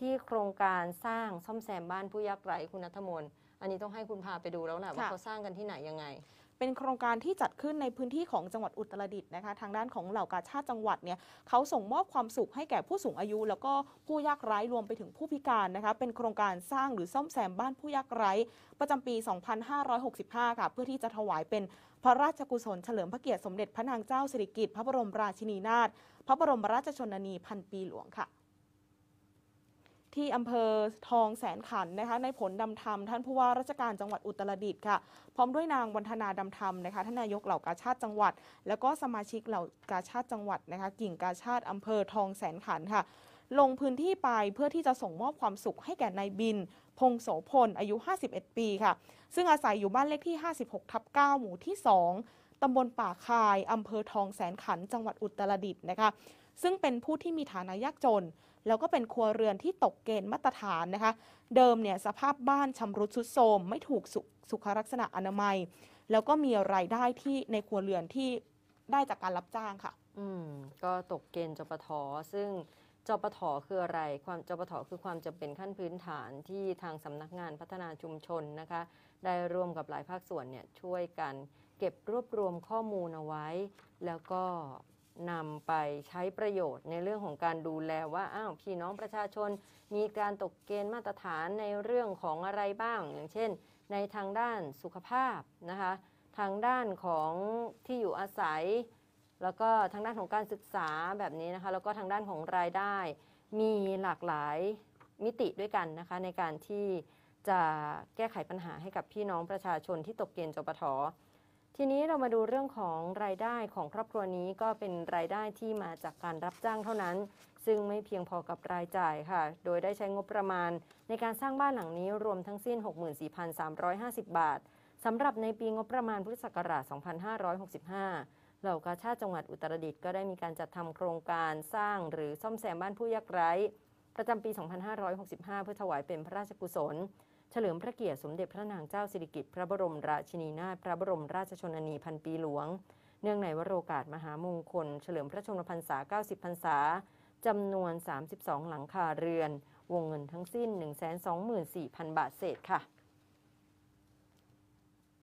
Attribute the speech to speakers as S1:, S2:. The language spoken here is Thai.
S1: ที่โครงการสร้างซ่อมแซมบ้านผู้ยากไร้คุณนัทมนอันนี้ต้องให้คุณพาไปดูแล้วแหละว่าเขาสร้าง
S2: กันที่ไหนยังไง เป็นโครงการที่จัดขึ้นในพื้นที่ของจังหวัดอุตรดิตถ์นะคะทางด้านของเหล่ากาชาติจังหวัดเนี่ยเขาส่งมอบความสุขให้แก่ผู้สูงอายุ แล้วก็ผู้ยากไร้รวมไปถึงผู้พิการนะคะเป็นโครงการสร้างหรือซ่อมแซมบ้านผู้ยากไร้ประจำปี 2565 ค่ะ เพื่อที่จะถวายเป็นพระราชกุศลเฉลิมพระเกียรติสมเด็จพระนางเจ้าสิริกิติ์พระบรมราชินีนาถพระบรมราชชนนีพันปีหลวงค่ะที่อำเภอทองแสนขันนะคะในผลดำธรรมท่านผู้ว่าราชการจังหวัดอุตรดิตถ์ค่ะ พร้อมด้วยนางวันธนาดำธรรมนะคะท่านนายกเหล่ากาชาติจังหวัด แล้วก็สมาชิกเหล่ากาชาติจังหวัดนะคะ กิ่งกาชาติอำเภอทองแสนขันค่ะ ลงพื้นที่ไปเพื่อที่จะส่งมอบความสุข ให้แก่นายบิน พงโสพลอายุ 51 ปีค่ะ ซึ่งอาศัยอยู่บ้านเลขที่ 56ทับ9หมู่ที่ 2ตำบลป่าคายอำเภอทองแสนขัน จังหวัดอุตรดิตถ์นะคะซึ่งเป็นผู้ที่มีฐานะยากจน แล้วก็เป็นครัวเรือนที่ตกเกณฑ์มาตรฐานนะคะ เดิมเนี่ยสภาพบ้านชำรุดทรุดโทรมไม่ถูกสสุขลักษณะอนามัย แล้วก็มีรายได้ที่ในครัวเรือนที่ได้จากการรับจ้างค่ะอืมก็ตกเกณฑ์จปทซึ่งจปทคืออะไร ความจปท
S1: คือความจำเป็นขั้นพื้นฐานที่ทางสำนักงานพัฒนาชุมชนนะคะ ได้ร่วมกับหลายภาคส่วนเนี่ยช่วยกันเก็บรวบรวมข้อมูลเอาไว้แล้วก็นำไปใช้ประโยชน์ในเรื่องของการดูแลว่าอ้าวพี่น้องประชาชนมีการตกเกณฑ์มาตรฐานในเรื่องของอะไรบ้าง อย่างเช่นในทางด้านสุขภาพนะคะทางด้านของที่อยู่อาศัย แล้วก็ทางด้านของการศึกษาแบบนี้นะคะ แล้วก็ทางด้านของรายได้มีหลากหลายมิติด้วยกันนะคะในการที่จะแก้ไขปัญหาให้กับพี่น้องประชาชนที่ตกเกณฑ์จปททีนี้เรามาดูเรื่องของรายได้ของครอบครัวนี้ก็เป็นรายได้ที่มาจากการรับจ้างเท่านั้น ซึ่งไม่เพียงพอกับรายจ่ายค่ะ โดยได้ใช้งบประมาณในการสร้างบ้านหลังนี้ รวมทั้งสิ้น 64,350 บาทสำหรับในปีงบประมาณพุทธศักราช2565 เหล่ากาชาติจังหวัดอุตรดิตถ์ก็ได้มีการจัดทำโครงการสร้างหรือซ่อมแซมบ้านผู้ยากไร้ประจำปี 2565 เพื่อถวายเป็นพระราชกุศลเฉลิมพระเกียรติสมเด็จพระนางเจ้าสิริกิติ์พระบรมราชินีนาถพระบรมราชชนนีพันปีหลวง เนื่องในวโรกาสมหามงคลเฉลิมพระชนมพรรษา 90 พรรษาจำนวน 32 หลังคาเรือน วงเงินทั้งสิ้น 124,000บาทเศษค่ะ